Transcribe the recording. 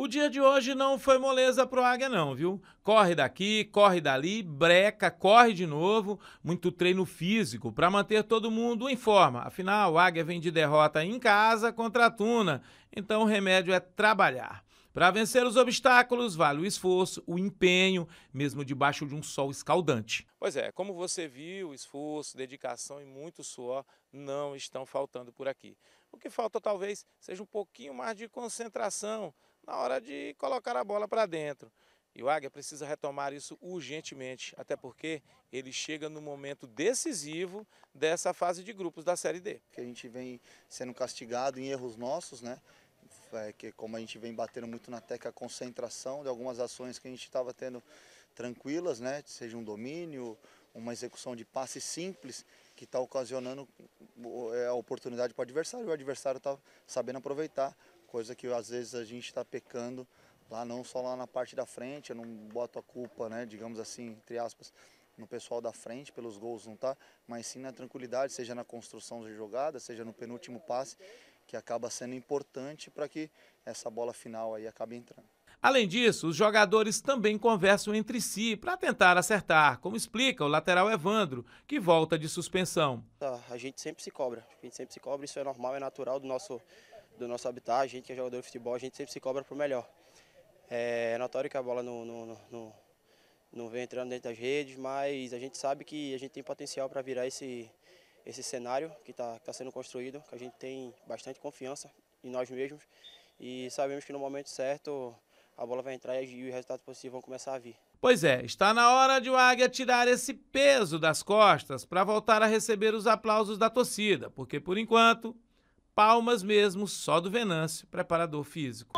O dia de hoje não foi moleza pro Águia, não, viu? Corre daqui, corre dali, breca, corre de novo. Muito treino físico para manter todo mundo em forma. Afinal, o Águia vem de derrota em casa contra a Tuna. Então o remédio é trabalhar. Para vencer os obstáculos, vale o esforço, o empenho, mesmo debaixo de um sol escaldante. Pois é, como você viu, esforço, dedicação e muito suor não estão faltando por aqui. O que falta talvez seja um pouquinho mais de concentração, na hora de colocar a bola para dentro. E o Águia precisa retomar isso urgentemente, até porque ele chega no momento decisivo dessa fase de grupos da Série D. Que a gente vem sendo castigado em erros nossos, né? É, que como a gente vem batendo muito na tecla concentração de algumas ações que a gente estava tendo tranquilas, né? Seja um domínio, uma execução de passe simples que está ocasionando é, a oportunidade para o adversário. O adversário está sabendo aproveitar coisa que às vezes a gente está pecando lá não só lá na parte da frente, eu não boto a culpa, né, digamos assim, entre aspas, no pessoal da frente pelos gols não tá, mas sim na tranquilidade, seja na construção de jogada, seja no penúltimo passe, que acaba sendo importante para que essa bola final aí acabe entrando. Além disso, os jogadores também conversam entre si para tentar acertar, como explica o lateral Evandro, que volta de suspensão. Ah, a gente sempre se cobra, a gente sempre se cobra, isso é normal, é natural do nosso do nosso habitat, a gente que é jogador de futebol, a gente sempre se cobra para o melhor. É, é notório que a bola não, não, não, não, vem entrando dentro das redes, mas a gente sabe que a gente tem potencial para virar esse, esse cenário que está tá sendo construído, que a gente tem bastante confiança em nós mesmos e sabemos que no momento certo a bola vai entrar e os resultados possíveis vão começar a vir. Pois é, está na hora de o Águia tirar esse peso das costas para voltar a receber os aplausos da torcida, porque por enquanto Palmas mesmo só do Venâncio, preparador físico.